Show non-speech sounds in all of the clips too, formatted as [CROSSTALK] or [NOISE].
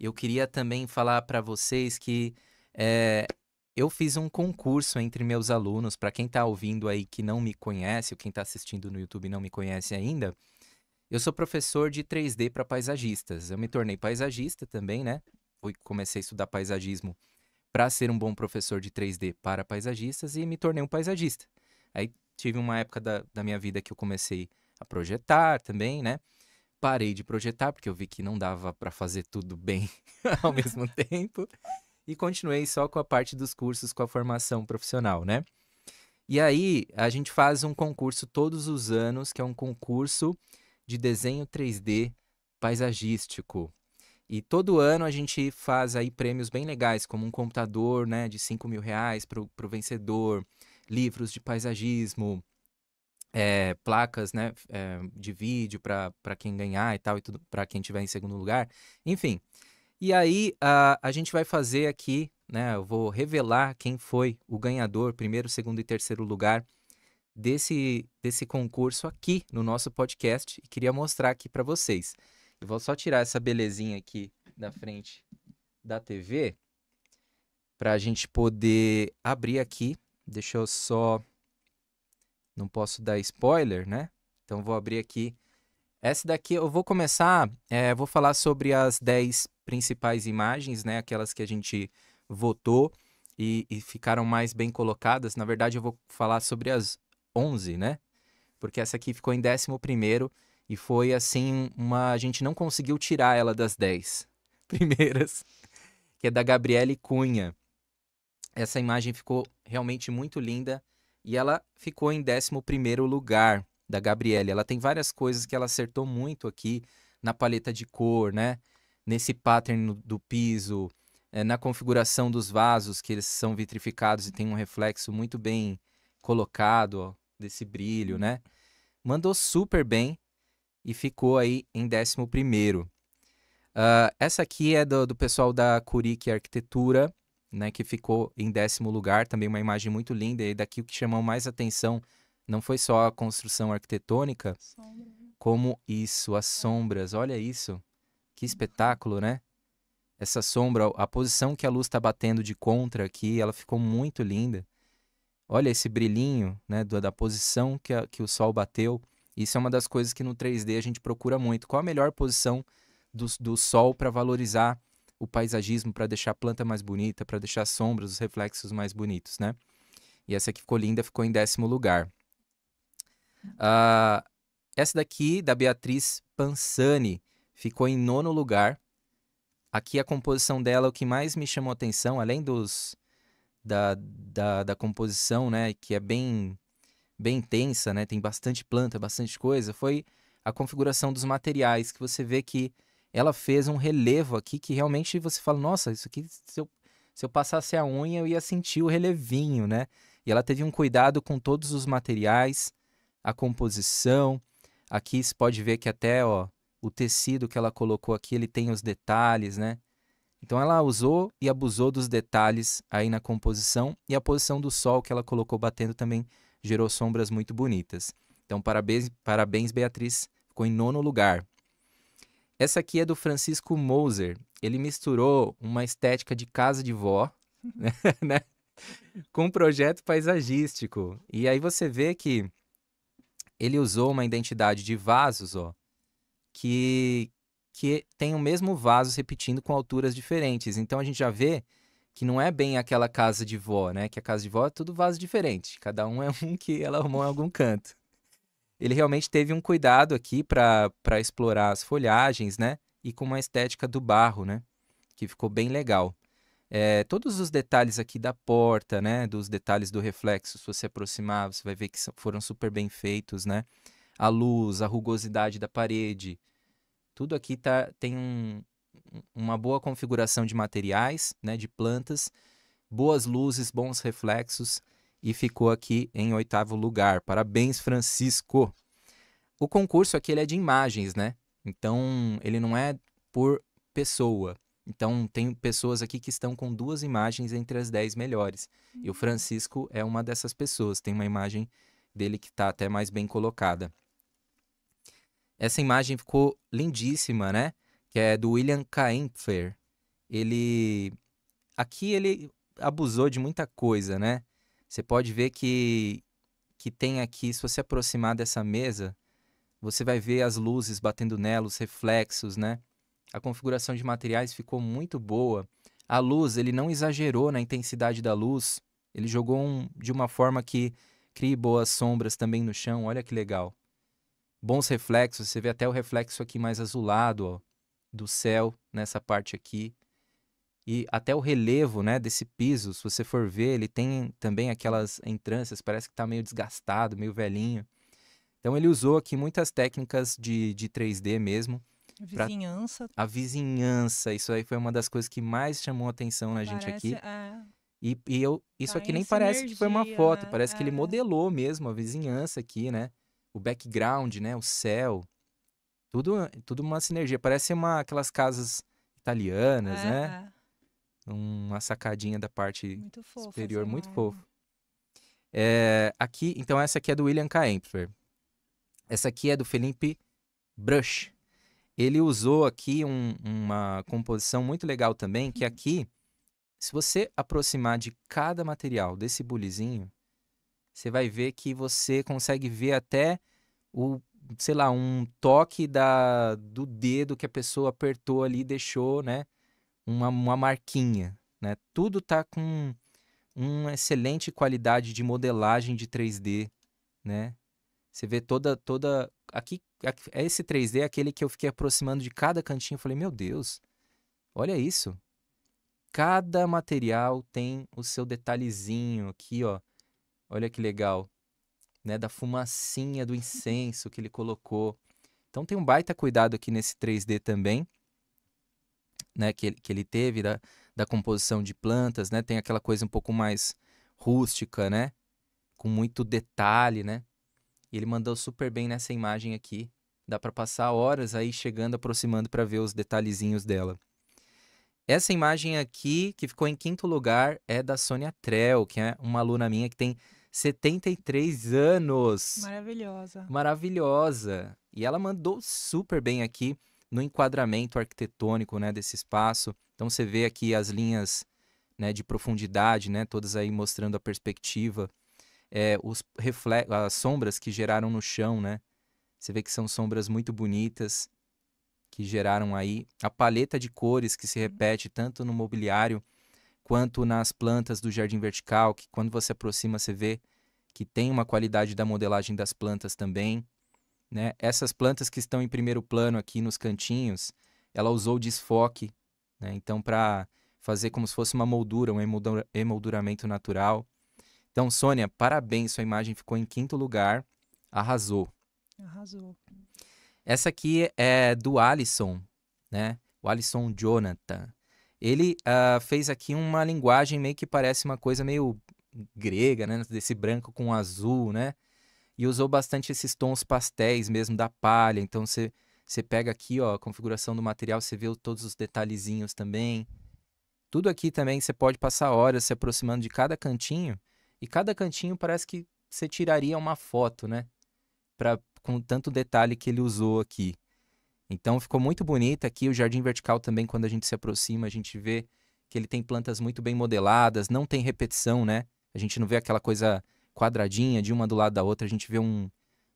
Eu queria também falar para vocês que é, eu fiz um concurso entre meus alunos. Para quem está ouvindo aí que não me conhece, ou quem está assistindo no YouTube não me conhece ainda, eu sou professor de 3D para paisagistas. Eu me tornei paisagista também, né? Fui, comecei a estudar paisagismo para ser um bom professor de 3D para paisagistas e me tornei um paisagista. Aí tive uma época da, da minha vida que eu comecei a projetar também, né? parei de projetar, porque eu vi que não dava para fazer tudo bem [LAUGHS] ao mesmo tempo. E continuei só com a parte dos cursos, com a formação profissional, né? E aí, a gente faz um concurso todos os anos, que é um concurso de desenho 3D paisagístico. E todo ano a gente faz aí prêmios bem legais, como um computador né, de 5 mil reais para o vencedor, livros de paisagismo, é, placas né, é, de vídeo para quem ganhar e tal, e tudo para quem tiver em segundo lugar. Enfim. E aí a, ah, a gente vai fazer aqui, né? Eu vou revelar quem foi o ganhador, primeiro, segundo e terceiro lugar desse, desse concurso aqui no nosso podcast e queria mostrar aqui para vocês. Eu vou só tirar essa belezinha aqui da frente da TV para a gente poder abrir aqui. Deixa eu só não posso dar spoiler, né? Então vou abrir aqui. Essa daqui eu vou começar, é, vou falar sobre as 10 principais imagens, né? Aquelas que a gente votou e, e ficaram mais bem colocadas. Na verdade, eu vou falar sobre as 11, né? Porque essa aqui ficou em 11 e foi assim, uma a gente não conseguiu tirar ela das 10 [LAUGHS] primeiras, que é da Gabriele Cunha. Essa imagem ficou realmente muito linda e ela ficou em 11 lugar da Gabriele. Ela tem várias coisas que ela acertou muito aqui na paleta de cor, né? Nesse pattern do piso, eh, na configuração dos vasos, que eles são vitrificados e tem um reflexo muito bem colocado, ó, desse brilho, né? Mandou super bem e ficou aí em 11 primeiro. Uh, essa aqui é do, do pessoal da Curique Arquitetura né, que ficou em décimo lugar, também uma imagem muito linda. E daqui o que chamou mais atenção não foi só a construção arquitetônica, Sombra. como isso, as sombras. Olha isso, que uhum. espetáculo, né? Essa sombra, a posição que a luz está batendo de contra aqui, ela ficou muito linda. Olha esse brilhinho, né, da posição que, a, que o sol bateu. Isso é uma das coisas que no 3D a gente procura muito. Qual a melhor posição do, do sol para valorizar o paisagismo para deixar a planta mais bonita, para deixar as sombras, os reflexos mais bonitos, né? E essa que ficou linda ficou em décimo lugar. Uh, essa daqui, da Beatriz Pansani, ficou em nono lugar. Aqui a composição dela, o que mais me chamou atenção, além dos da, da, da composição, né, que é bem bem intensa, né, tem bastante planta, bastante coisa, foi a configuração dos materiais, que você vê que ela fez um relevo aqui que realmente você fala, nossa, isso aqui, se eu, se eu passasse a unha, eu ia sentir o relevinho, né? E ela teve um cuidado com todos os materiais, a composição. Aqui você pode ver que até ó, o tecido que ela colocou aqui, ele tem os detalhes, né? Então ela usou e abusou dos detalhes aí na composição e a posição do sol que ela colocou batendo também gerou sombras muito bonitas. Então parabéns, parabéns Beatriz, ficou em nono lugar. Essa aqui é do Francisco Moser. Ele misturou uma estética de casa de vó, [LAUGHS] né, né? com um projeto paisagístico. E aí você vê que ele usou uma identidade de vasos, ó, que, que tem o mesmo vaso repetindo com alturas diferentes. Então a gente já vê que não é bem aquela casa de vó, né? Que a casa de vó é tudo vaso diferente. Cada um é um que ela arrumou em algum canto ele realmente teve um cuidado aqui para explorar as folhagens, né? E com uma estética do barro, né? Que ficou bem legal. É, todos os detalhes aqui da porta, né? Dos detalhes do reflexo, se você aproximar, você vai ver que foram super bem feitos, né? A luz, a rugosidade da parede. Tudo aqui tá, tem um, uma boa configuração de materiais, né? De plantas, boas luzes, bons reflexos e ficou aqui em oitavo lugar. Parabéns, Francisco! O concurso aqui ele é de imagens, né? Então ele não é por pessoa. Então tem pessoas aqui que estão com duas imagens entre as dez melhores. E o uhum. Francisco é uma dessas pessoas. Tem uma imagem dele que está até mais bem colocada. Essa imagem ficou lindíssima, né? Que é do William Kaempfer. Ele aqui ele abusou de muita coisa, né? Você pode ver que, que tem aqui, se você aproximar dessa mesa, você vai ver as luzes batendo nela, os reflexos, né? A configuração de materiais ficou muito boa. A luz, ele não exagerou na intensidade da luz. Ele jogou um, de uma forma que crie boas sombras também no chão. Olha que legal. Bons reflexos, você vê até o reflexo aqui mais azulado ó, do céu, nessa parte aqui. E até o relevo né, desse piso, se você for ver, ele tem também aquelas entrâncias, parece que está meio desgastado, meio velhinho. Então ele usou aqui muitas técnicas de, de 3D mesmo. A vizinhança. Pra... A vizinhança, isso aí foi uma das coisas que mais chamou atenção na gente aqui. É... E, e, eu, isso tá aqui nem parece energia, que foi uma foto, né? parece é... que ele é. modelou mesmo a vizinhança aqui, né? O background, né? O céu. Tudo, tudo uma sinergia. Parece uma, aquelas casas italianas, é... né? É uma sacadinha da parte muito fofo, superior, muito é. fofo. É, aqui, então essa aqui é do William Kaempfer. Essa aqui é do Felipe Brush. Ele usou aqui um, uma composição muito legal também, que é uhum. aqui, se você aproximar de cada material desse bulizinho, você vai ver que você consegue ver até o, sei lá, um toque da, do dedo que a pessoa apertou ali e deixou, né? uma, uma marquinha, né? Tudo tá com uma excelente qualidade de modelagem de 3D, né? Você vê toda toda aqui, aqui é esse 3D é aquele que eu fiquei aproximando de cada cantinho, eu falei, meu Deus. Olha isso. Cada material tem o seu detalhezinho aqui, ó. Olha que legal. Né, da fumacinha do incenso que ele colocou. Então tem um baita cuidado aqui nesse 3D também né, que, ele, que ele teve da, da composição de plantas, né? Tem aquela coisa um pouco mais rústica, né? Com muito detalhe, né? E ele mandou super bem nessa imagem aqui. Dá para passar horas aí chegando, aproximando para ver os detalhezinhos dela. Essa imagem aqui, que ficou em quinto lugar, é da Sônia Trell, que é uma aluna minha que tem 73 anos. Maravilhosa. Maravilhosa. E ela mandou super bem aqui no enquadramento arquitetônico né, desse espaço. Então você vê aqui as linhas né, de profundidade, né, todas aí mostrando a perspectiva, é, os as sombras que geraram no chão, né? Você vê que são sombras muito bonitas que geraram aí a paleta de cores que se uhum. repete tanto no mobiliário quanto nas plantas do jardim vertical, que quando você aproxima você vê que tem uma qualidade da modelagem das plantas também. Né? Essas plantas que estão em primeiro plano aqui nos cantinhos, ela usou desfoque, né? então para fazer como se fosse uma moldura, um emolduramento natural. Então, Sônia, parabéns, sua imagem ficou em quinto lugar, arrasou. Arrasou. Essa aqui é do Alisson, né? O Alisson Jonathan. Ele uh, fez aqui uma linguagem meio que parece uma coisa meio grega, né? Desse branco com azul, né? e usou bastante esses tons pastéis mesmo da palha. Então você você pega aqui, ó, a configuração do material, você vê todos os detalhezinhos também. Tudo aqui também você pode passar horas se aproximando de cada cantinho e cada cantinho parece que você tiraria uma foto, né? para com tanto detalhe que ele usou aqui. Então ficou muito bonito aqui o jardim vertical também quando a gente se aproxima, a gente vê que ele tem plantas muito bem modeladas, não tem repetição, né? A gente não vê aquela coisa quadradinha, de uma do lado da outra, a gente vê um,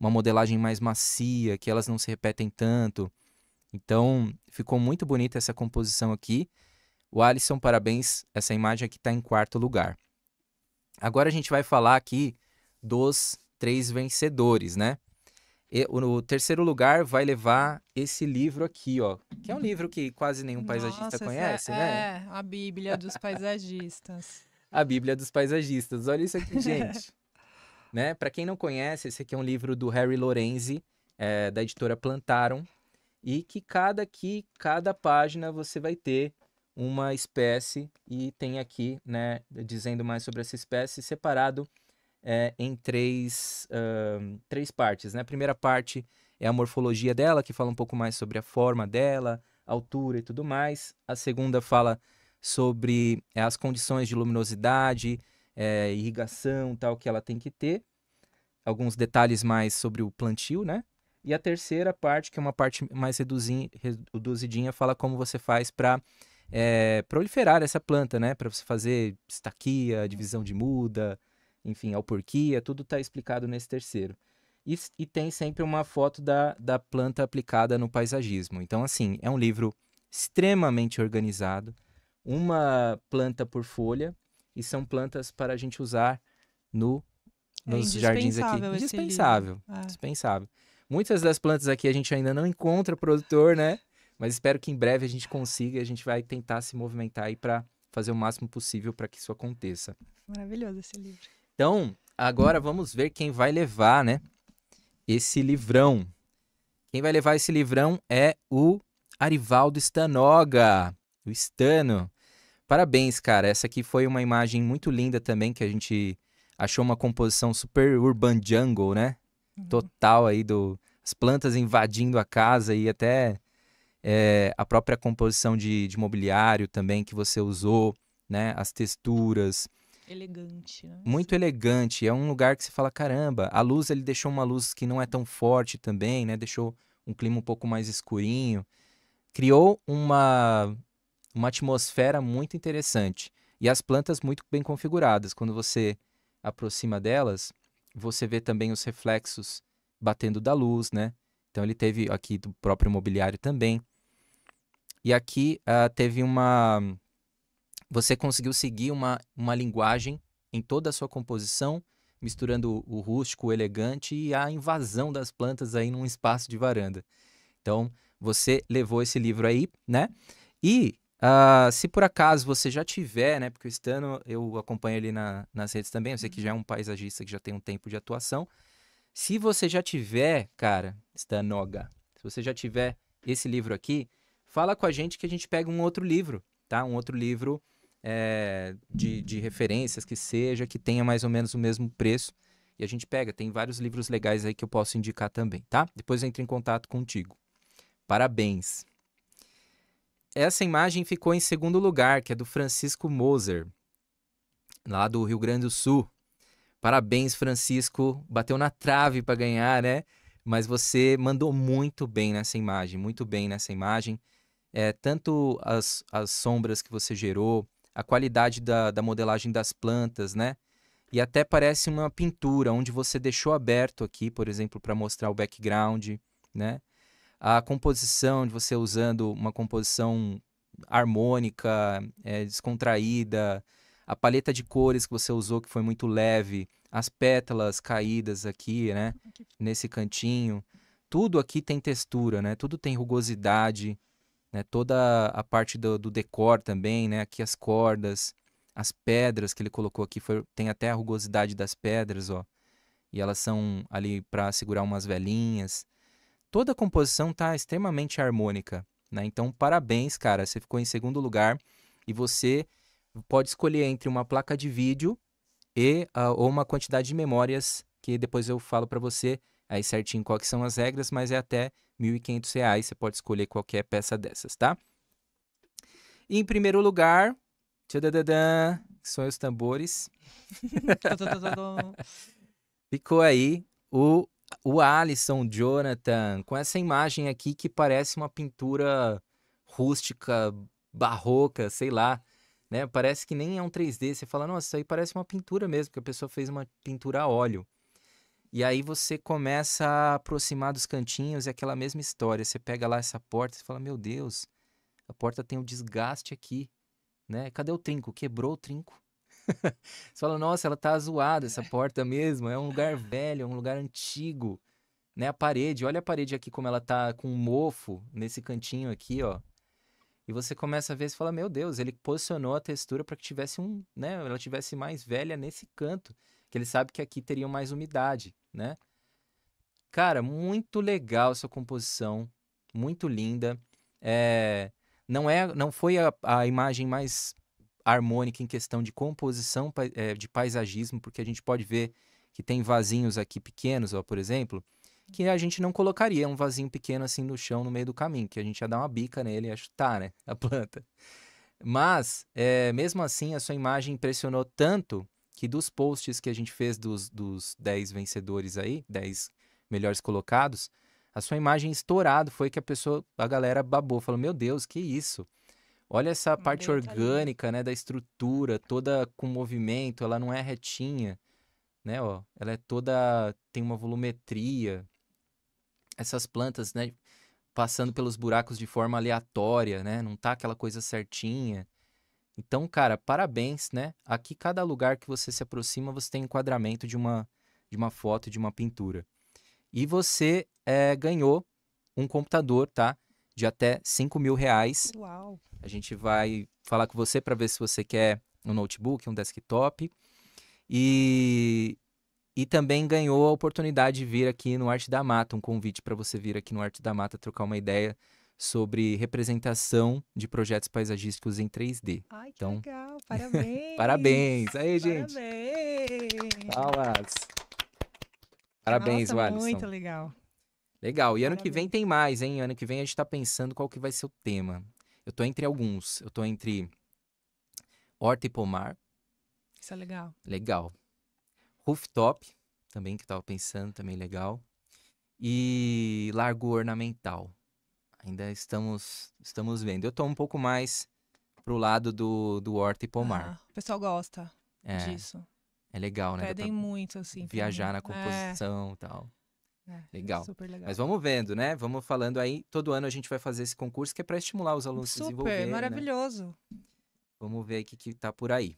uma modelagem mais macia, que elas não se repetem tanto. Então, ficou muito bonita essa composição aqui. O Alisson, parabéns, essa imagem aqui está em quarto lugar. Agora a gente vai falar aqui dos três vencedores, né? E, o, terceiro lugar vai levar esse livro aqui, ó. Que é um livro que quase nenhum Nossa, paisagista é conhece, é, né? É, a Bíblia dos Paisagistas. [LAUGHS] a Bíblia dos Paisagistas. Olha isso aqui, [LAUGHS] gente. Né? Para quem não conhece, esse aqui é um livro do Harry Lorenzi, é, da editora Plantaram, e que cada aqui, cada página você vai ter uma espécie e tem aqui, né, dizendo mais sobre essa espécie, separado é, em três, uh, três partes. Né? A primeira parte é a morfologia dela, que fala um pouco mais sobre a forma dela, altura e tudo mais. A segunda fala sobre é, as condições de luminosidade, é, irrigação tal que ela tem que ter, alguns detalhes mais sobre o plantio, né? E a terceira parte, que é uma parte mais reduzidinha, fala como você faz para é, eh, proliferar essa planta, né? Para você fazer estaquia, divisão de muda, enfim, alporquia, tudo está explicado nesse terceiro. E, e, tem sempre uma foto da, da planta aplicada no paisagismo. Então, assim, é um livro extremamente organizado, uma planta por folha, e são plantas para a gente usar no, é nos é jardins aqui. Indispensável. Ah. Dispensável. É. Muitas das plantas aqui a gente ainda não encontra produtor, né? Mas espero que em breve a gente consiga, a gente vai tentar se movimentar aí para fazer o máximo possível para que isso aconteça. Maravilhoso esse livro. Então, agora vamos ver quem vai levar, né? Esse livrão. Quem vai levar esse livrão é o Arivaldo Stanoga, o Stano. Parabéns, cara. Essa aqui foi uma imagem muito linda também, que a gente achou uma composição super urban jungle, né? Uhum. Total aí do as plantas invadindo a casa e até é, a própria composição de, de mobiliário também que você usou, né? As texturas. Elegante, né? Muito elegante. É um lugar que você fala, caramba, a luz ele deixou uma luz que não é tão forte também, né? Deixou um clima um pouco mais escurinho. Criou uma uma atmosfera muito interessante. E as plantas muito bem configuradas. Quando você aproxima delas, você vê também os reflexos batendo da luz, né? Então ele teve aqui do próprio mobiliário também. E aqui uh, teve uma. Você conseguiu seguir uma, uma linguagem em toda a sua composição, misturando o, o rústico, o elegante e a invasão das plantas aí num espaço de varanda. Então, você levou esse livro aí, né? E Uh, se por acaso você já tiver, né? Porque o Stano, eu acompanho ele na, nas redes também, eu sei que já é uhum. um paisagista que já tem um tempo de atuação. Se você já tiver, cara, Stanoga, se você já tiver esse livro aqui, fala com a gente que a gente pega um outro livro, tá? Um outro livro é, de, de referências que seja, que tenha mais ou menos o mesmo preço. E a gente pega, tem vários livros legais aí que eu posso indicar também, tá? Depois eu entro em contato contigo. Parabéns! Essa imagem ficou em segundo lugar, que é do Francisco Moser, lá do Rio Grande do Sul. Parabéns, Francisco. Bateu na trave para ganhar, né? Mas você mandou muito bem nessa imagem, muito bem nessa imagem. É, tanto as, as sombras que você gerou, a qualidade da, da modelagem das plantas, né? E até parece uma pintura onde você deixou aberto aqui, por exemplo, para mostrar o background, né? a composição, de você usando uma composição harmônica, é, descontraída, a paleta de cores que você usou que foi muito leve, as pétalas caídas aqui, né, nesse cantinho, tudo aqui tem textura, né, tudo tem rugosidade, né, toda a parte do, do decor também, né, aqui as cordas, as pedras que ele colocou aqui, foi, tem até a rugosidade das pedras, ó, e elas são ali para segurar umas velhinhas, toda a composição tá extremamente harmônica, né? Então, parabéns, cara, você ficou em segundo lugar e você pode escolher entre uma placa de vídeo e uh, ou uma quantidade de memórias que depois eu falo para você aí certinho que são as regras, mas é até R$ 1.500, você pode escolher qualquer peça dessas, tá? E em primeiro lugar, tchadadadã, são os tambores. [LAUGHS] Ficou aí o o Alisson, Jonathan, com essa imagem aqui que parece uma pintura rústica, barroca, sei lá, né? Parece que nem é um 3D. Você fala, nossa, isso aí parece uma pintura mesmo, que a pessoa fez uma pintura a óleo. E aí você começa a aproximar dos cantinhos, é aquela mesma história. Você pega lá essa porta e fala, meu Deus, a porta tem um desgaste aqui, né? Cadê o trinco? Quebrou o trinco. [LAUGHS] você fala, nossa, ela tá zoada essa é. porta mesmo, é um lugar velho, é um lugar antigo. Né, a parede, olha a parede aqui como ela tá com um mofo nesse cantinho aqui, ó. E você começa a ver e fala, meu Deus, ele posicionou a textura para que tivesse um, né, ela tivesse mais velha nesse canto, que ele sabe que aqui teria mais umidade, né? Cara, muito legal essa composição, muito linda. É, não é, não foi a, a imagem mais harmônica em questão de composição é, de paisagismo, porque a gente pode ver que tem vasinhos aqui pequenos, ó, por exemplo, que a gente não colocaria um vasinho pequeno assim no chão no meio do caminho, que a gente ia dar uma bica nele e ia chutar, tá, né, [LAUGHS] a planta. Mas, é, mesmo assim, a sua imagem impressionou tanto que dos posts que a gente fez dos, dos 10 vencedores aí, 10 melhores colocados, a sua imagem estourado foi que a pessoa, a galera babou, falou: Meu Deus, que isso! Olha essa parte né? orgânica, né, da estrutura, toda com movimento, ela não é retinha, né, ó. Ela é toda tem uma volumetria. Essas plantas, né, passando pelos buracos de forma aleatória, né? Não tá aquela coisa certinha. Então, cara, parabéns, né? Aqui cada lugar que você se aproxima, você tem enquadramento de uma de uma foto, de uma pintura. E você é, ganhou um computador, tá? de até 5 mil reais. Uau. A gente vai falar com você para ver se você quer um notebook, um desktop. E, e também ganhou a oportunidade de vir aqui no Arte da Mata, um convite para você vir aqui no Arte da Mata trocar uma ideia sobre representação de projetos paisagísticos em 3D. Ai, que então, legal, [LAUGHS] parabéns. parabéns. Aí, gente. Parabéns. Palmas. Parabéns, Nossa, Alisson. Muito legal. Legal. E ano que vem tem mais, hein? Ano que vem a gente tá pensando qual que vai ser o tema. Eu tô entre alguns. Eu tô entre horta e pomar. Isso é legal. Legal. Rooftop, também que eu tava pensando, também legal. E largo ornamental. Ainda estamos estamos vendo. Eu tô um pouco mais pro lado do, do horta e pomar. Ah, o pessoal gosta é. disso. É legal, né? Pedem muito, assim. Viajar também. na é. composição e é. tal. É, legal. legal. Mas vamos vendo, né? Vamos falando aí. Todo ano a gente vai fazer esse concurso que é para estimular os alunos super, a se desenvolverem. Super, né? maravilhoso. Né? Vamos ver o que, que tá por aí.